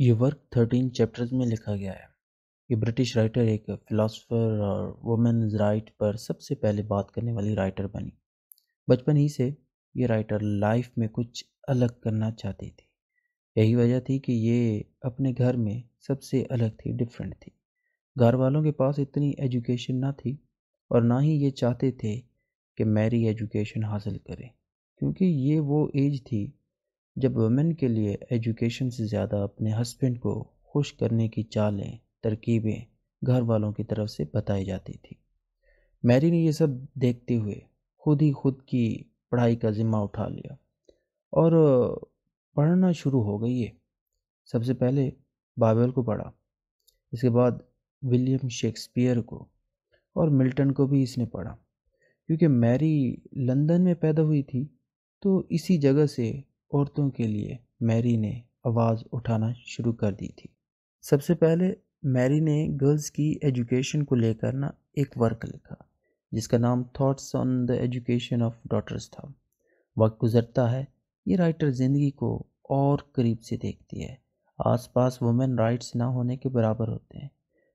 ये work thirteen chapters में लिखा गया है ये ब्रिटिश राइटर एक फ़िलासफ़र और वुमेन्स राइट पर सबसे पहले बात करने वाली राइटर बनी बचपन ही से ये राइटर लाइफ में कुछ अलग करना चाहती थी यही वजह थी कि ये अपने घर में सबसे अलग थी डिफरेंट थी घर वालों के पास इतनी एजुकेशन ना थी और ना ही ये चाहते थे कि मैरी एजुकेशन हासिल करें क्योंकि ये वो एज थी जब वमेन के लिए एजुकेशन से ज़्यादा अपने हस्बैंड को खुश करने की चालें तरकीबें घर वालों की तरफ से बताई जाती थी मैरी ने यह सब देखते हुए खुद ही खुद की पढ़ाई का ज़िम्मा उठा लिया और पढ़ना शुरू हो गई है सबसे पहले बाबल को पढ़ा इसके बाद विलियम शेक्सपियर को और मिल्टन को भी इसने पढ़ा क्योंकि मैरी लंदन में पैदा हुई थी तो इसी जगह से औरतों के लिए मैरी ने आवाज़ उठाना शुरू कर दी थी सबसे पहले मैरी ने गर्ल्स की एजुकेशन को लेकर ना एक वर्क लिखा जिसका नाम thoughts on the education of daughters था वक्त गुजरता है ये राइटर ज़िंदगी को और करीब से देखती है आसपास वुमेन राइट्स ना होने के बराबर होते हैं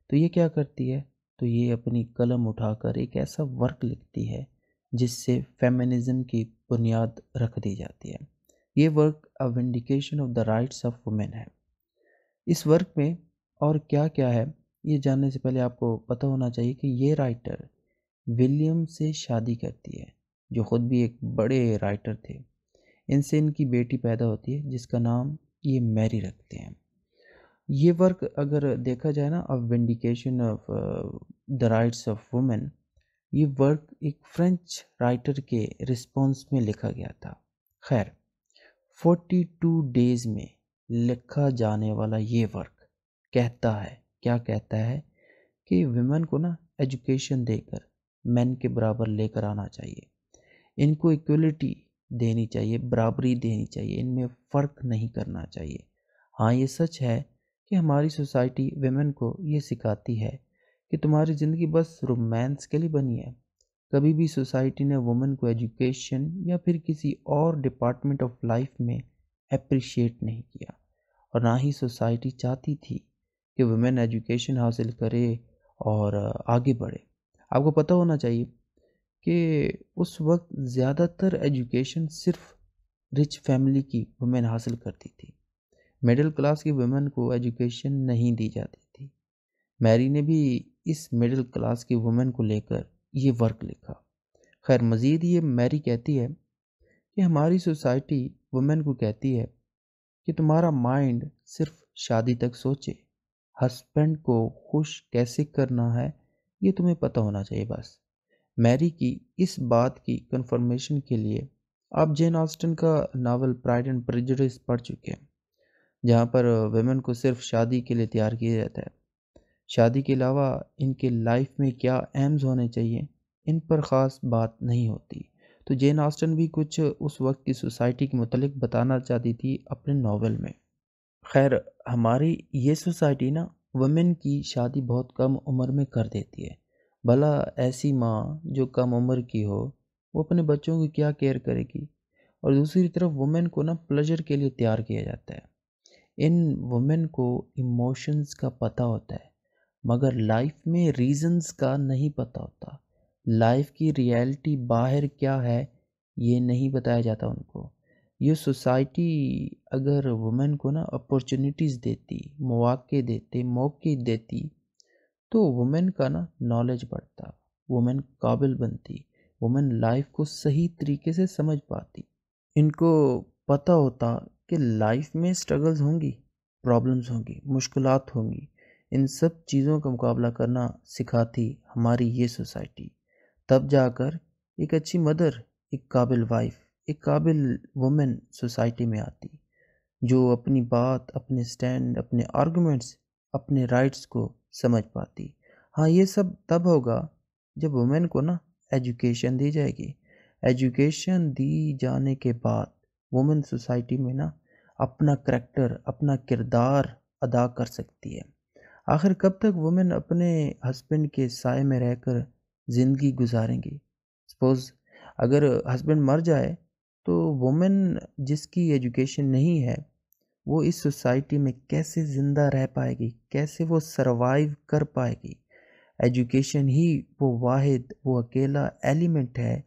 तो ये क्या करती है तो ये अपनी कलम उठाकर एक ऐसा वर्क लिखती है जिससे फेमिनिज़म की बुनियाद रख दी जाती है ये work a vindication of the rights of women है इस वर्क में और क्या क्या है ये जानने से पहले आपको पता होना चाहिए कि ये राइटर विलियम से शादी करती है जो ख़ुद भी एक बड़े राइटर थे इनसे इनकी बेटी पैदा होती है जिसका नाम ये मैरी रखते हैं ये वर्क अगर देखा जाए ना of vindication of the rights of women ये वर्क एक फ्रेंच राइटर के रिस्पॉन्स में लिखा गया था खैर टू डेज में लिखा जाने वाला ये वर्क कहता है क्या कहता है कि विमेन को ना एजुकेशन देकर मैन के बराबर लेकर आना चाहिए इनको इक्वलिटी देनी चाहिए बराबरी देनी चाहिए इनमें फ़र्क नहीं करना चाहिए हाँ ये सच है कि हमारी सोसाइटी वेमेन को ये सिखाती है कि तुम्हारी ज़िंदगी बस रोमांस के लिए बनी है कभी भी सोसाइटी ने वुमेन को एजुकेशन या फिर किसी और डिपार्टमेंट ऑफ लाइफ में अप्रिशिएट नहीं किया और ना ही सोसाइटी चाहती थी कि वुमेन एजुकेशन हासिल करे और आगे बढ़े आपको पता होना चाहिए कि उस वक्त ज़्यादातर एजुकेशन सिर्फ रिच फैमिली की वुमेन हासिल करती थी मिडिल क्लास की वुमेन को एजुकेशन नहीं दी जाती थी मैरी ने भी इस मिडिल क्लास की वुमेन को लेकर ये वर्क लिखा खैर मज़ीद ये मैरी कहती है कि हमारी सोसाइटी वुमेन को कहती है कि तुम्हारा माइंड सिर्फ शादी तक सोचे हस्बैंड को खुश कैसे करना है ये तुम्हें पता होना चाहिए बस मैरी की इस बात की कंफर्मेशन के लिए आप जेन ऑस्टन का नावल प्राइड एंड प्रेजडिस पढ़ चुके हैं जहाँ पर वेमेन uh, को सिर्फ शादी के लिए तैयार किया जाता है शादी के अलावा इनके लाइफ में क्या एम्स होने चाहिए इन पर ख़ास बात नहीं होती तो जेन ऑस्टन भी कुछ उस वक्त की सोसाइटी के मतलब बताना चाहती थी अपने नावल में खैर हमारी ये सोसाइटी ना वमेन की शादी बहुत कम उम्र में कर देती है भला ऐसी माँ जो कम उम्र की हो वो अपने बच्चों की क्या केयर करेगी और दूसरी तरफ वुमेन को ना प्लेजर के लिए तैयार किया जाता है इन वुमेन को इमोशंस का पता होता है मगर लाइफ में रीज़न्स का नहीं पता होता लाइफ की रियलिटी बाहर क्या है ये नहीं बताया जाता उनको ये सोसाइटी अगर वुमेन को ना अपॉर्चुनिटीज़ देती मौक़े देते मौके देती तो वुमेन का ना नॉलेज बढ़ता वुमेन काबिल बनती वुमेन लाइफ को सही तरीके से समझ पाती इनको पता होता कि लाइफ में स्ट्रगल्स होंगी प्रॉब्लम्स होंगी मुश्किलात होंगी इन सब चीज़ों का मुकाबला करना सिखाती हमारी ये सोसाइटी तब जाकर एक अच्छी मदर एक काबिल वाइफ एक काबिल वुमेन सोसाइटी में आती जो अपनी बात अपने स्टैंड अपने आर्गूमेंट्स अपने राइट्स को समझ पाती हाँ ये सब तब होगा जब वुमेन को ना एजुकेशन दी जाएगी एजुकेशन दी जाने के बाद वुमेन सोसाइटी में ना अपना करैक्टर अपना किरदार अदा कर सकती है आखिर कब तक वुमेन अपने हस्बैंड के साय में रहकर ज़िंदगी गुजारेंगी सपोज़ अगर हस्बैंड मर जाए तो वुमेन जिसकी एजुकेशन नहीं है वो इस सोसाइटी में कैसे ज़िंदा रह पाएगी कैसे वो सरवाइव कर पाएगी एजुकेशन ही वो वाहिद वो अकेला एलिमेंट है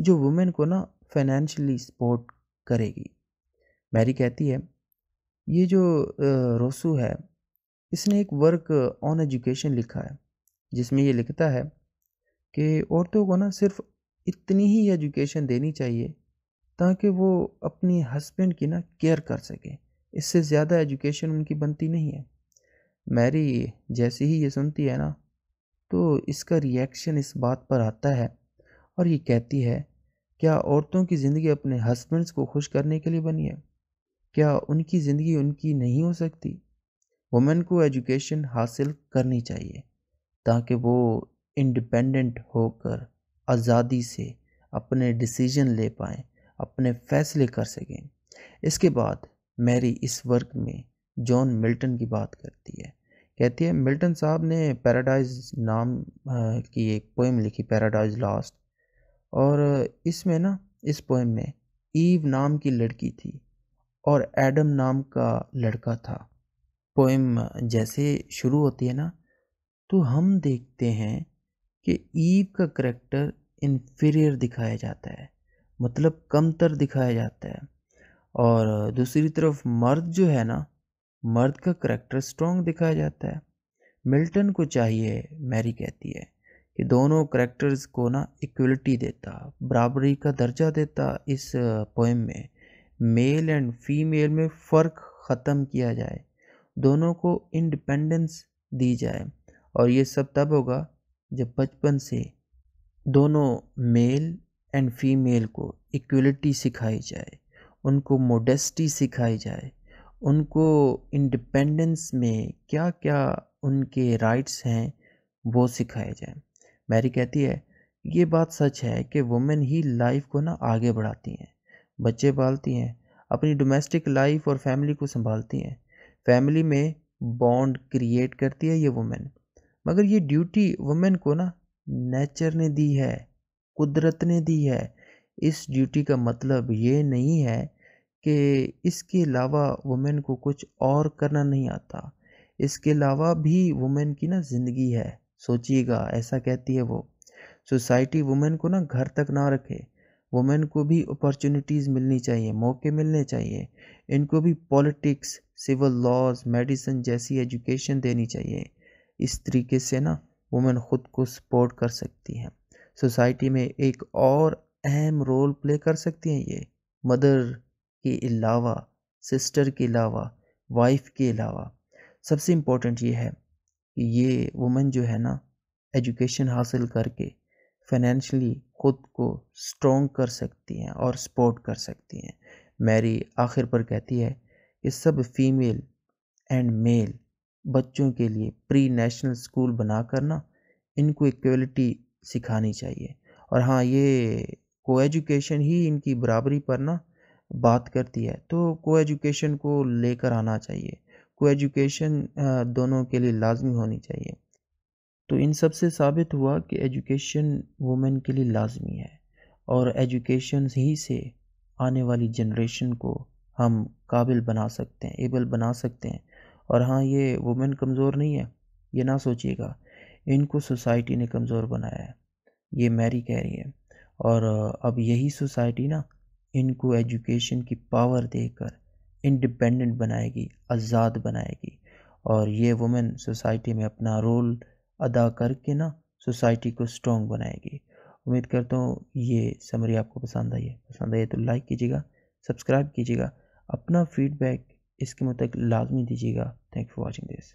जो वुमेन को ना फाइनेंशली सपोर्ट करेगी मैरी कहती है ये जो रोसू है इसने एक वर्क ऑन एजुकेशन लिखा है जिसमें ये लिखता है कि औरतों को ना सिर्फ इतनी ही एजुकेशन देनी चाहिए ताकि वो अपनी हस्बैंड की ना केयर कर सकें इससे ज़्यादा एजुकेशन उनकी बनती नहीं है मैरी जैसे ही ये सुनती है ना तो इसका रिएक्शन इस बात पर आता है और ये कहती है क्या औरतों की ज़िंदगी अपने हस्बैंड्स को खुश करने के लिए बनी है क्या उनकी ज़िंदगी उनकी नहीं हो सकती वुमेन को एजुकेशन हासिल करनी चाहिए ताकि वो इंडिपेंडेंट होकर आज़ादी से अपने डिसीजन ले पाएँ अपने फैसले कर सकें इसके बाद मैरी इस वर्क में जॉन मिल्टन की बात करती है कहती है मिल्टन साहब ने पैराडाइज नाम की एक पोइम लिखी पैराडाइज लास्ट और इसमें ना इस पोइम में ईव नाम की लड़की थी और एडम नाम का लड़का था पोइम जैसे शुरू होती है ना तो हम देखते हैं कि ईव का करेक्टर इन्फीरियर दिखाया जाता है मतलब कमतर दिखाया जाता है और दूसरी तरफ मर्द जो है ना मर्द का करेक्टर स्ट्रॉन्ग दिखाया जाता है मिल्टन को चाहिए मैरी कहती है कि दोनों करेक्टर्स को ना इक्वलिटी देता बराबरी का दर्जा देता इस पोइम में मेल एंड फीमेल में फ़र्क ख़त्म किया जाए दोनों को इंडिपेंडेंस दी जाए और ये सब तब होगा जब बचपन से दोनों मेल एंड फीमेल को इक्वलिटी सिखाई जाए उनको मोडेस्टी सिखाई जाए उनको इंडिपेंडेंस में क्या क्या उनके राइट्स हैं वो सिखाए जाए मैरी कहती है ये बात सच है कि वुमेन ही लाइफ को ना आगे बढ़ाती हैं बच्चे पालती हैं अपनी डोमेस्टिक लाइफ और फैमिली को संभालती हैं फैमिली में बॉन्ड क्रिएट करती है ये वुमेन मगर ये ड्यूटी वुमेन को ना नेचर ने दी है कुदरत ने दी है इस ड्यूटी का मतलब ये नहीं है कि इसके अलावा वुमेन को कुछ और करना नहीं आता इसके अलावा भी वुमेन की ना ज़िंदगी है सोचिएगा ऐसा कहती है वो सोसाइटी वुमेन को ना घर तक ना रखे वुमेन को भी अपॉर्चुनिटीज़ मिलनी चाहिए मौके मिलने चाहिए इनको भी पॉलिटिक्स सिविल लॉज मेडिसिन जैसी एजुकेशन देनी चाहिए इस तरीके से ना वुमेन ख़ुद को सपोर्ट कर सकती हैं सोसाइटी में एक और अहम रोल प्ले कर सकती हैं ये मदर के अलावा सिस्टर के अलावा वाइफ के अलावा सबसे इम्पोर्टेंट ये है कि ये वुमेन जो है ना एजुकेशन हासिल करके फाइनेंशली खुद को स्ट्रॉन्ग कर सकती हैं और सपोर्ट कर सकती हैं मैरी आखिर पर कहती है कि सब फीमेल एंड मेल बच्चों के लिए प्री नेशनल स्कूल बना करना इनको इक्वलिटी सिखानी चाहिए और हाँ ये को एजुकेशन ही इनकी बराबरी पर ना बात करती है तो को एजुकेशन को लेकर आना चाहिए को एजुकेशन दोनों के लिए लाजमी होनी चाहिए तो इन सब से साबित हुआ कि एजुकेशन वुमेन के लिए लाजमी है और एजुकेशन ही से आने वाली जनरेशन को हम काबिल बना सकते हैं एबल बना सकते हैं और हाँ ये वुमेन कमज़ोर नहीं है ये ना सोचिएगा इनको सोसाइटी ने कमज़ोर बनाया है ये मैरी कह रही है और अब यही सोसाइटी ना इनको एजुकेशन की पावर देकर इंडिपेंडेंट बनाएगी आज़ाद बनाएगी और ये वुमेन सोसाइटी में अपना रोल अदा करके ना सोसाइटी को स्ट्रॉन्ग बनाएगी उम्मीद करता हूँ ये समरी आपको पसंद आई है पसंद आई है तो लाइक कीजिएगा सब्सक्राइब कीजिएगा अपना फीडबैक इसके मुताबिक लाजमी दीजिएगा थैंक फॉर वॉचिंग दिस